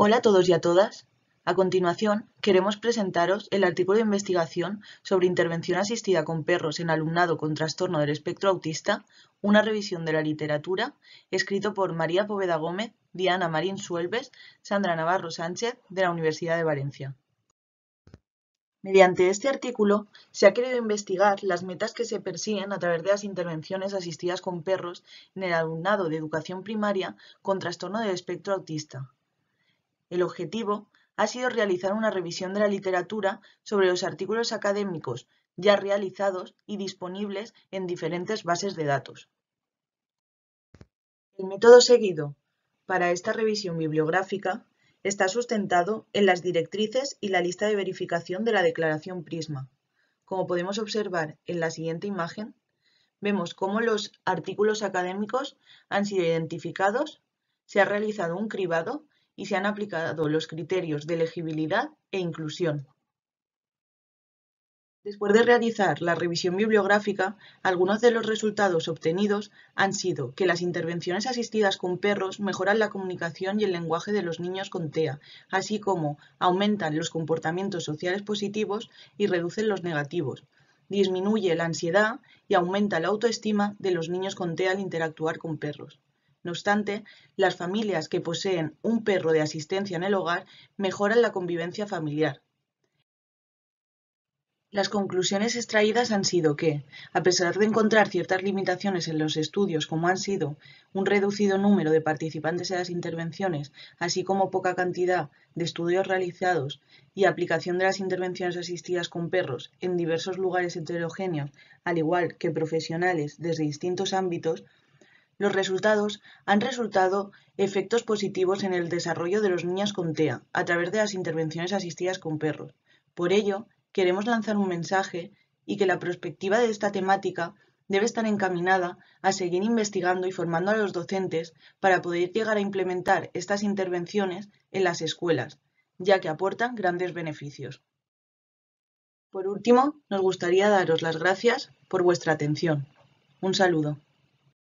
Hola a todos y a todas. A continuación, queremos presentaros el artículo de investigación sobre intervención asistida con perros en alumnado con trastorno del espectro autista, una revisión de la literatura, escrito por María Poveda Gómez, Diana Marín Suelves, Sandra Navarro Sánchez, de la Universidad de Valencia. Mediante este artículo se ha querido investigar las metas que se persiguen a través de las intervenciones asistidas con perros en el alumnado de educación primaria con trastorno del espectro autista, el objetivo ha sido realizar una revisión de la literatura sobre los artículos académicos ya realizados y disponibles en diferentes bases de datos. El método seguido para esta revisión bibliográfica está sustentado en las directrices y la lista de verificación de la declaración PRISMA. Como podemos observar en la siguiente imagen, vemos cómo los artículos académicos han sido identificados, se ha realizado un cribado y se han aplicado los criterios de elegibilidad e inclusión. Después de realizar la revisión bibliográfica, algunos de los resultados obtenidos han sido que las intervenciones asistidas con perros mejoran la comunicación y el lenguaje de los niños con TEA, así como aumentan los comportamientos sociales positivos y reducen los negativos, disminuye la ansiedad y aumenta la autoestima de los niños con TEA al interactuar con perros. No obstante, las familias que poseen un perro de asistencia en el hogar mejoran la convivencia familiar. Las conclusiones extraídas han sido que, a pesar de encontrar ciertas limitaciones en los estudios, como han sido un reducido número de participantes en las intervenciones, así como poca cantidad de estudios realizados y aplicación de las intervenciones asistidas con perros en diversos lugares heterogéneos, al igual que profesionales desde distintos ámbitos, los resultados han resultado efectos positivos en el desarrollo de los niños con TEA a través de las intervenciones asistidas con perros. Por ello, queremos lanzar un mensaje y que la perspectiva de esta temática debe estar encaminada a seguir investigando y formando a los docentes para poder llegar a implementar estas intervenciones en las escuelas, ya que aportan grandes beneficios. Por último, nos gustaría daros las gracias por vuestra atención. Un saludo.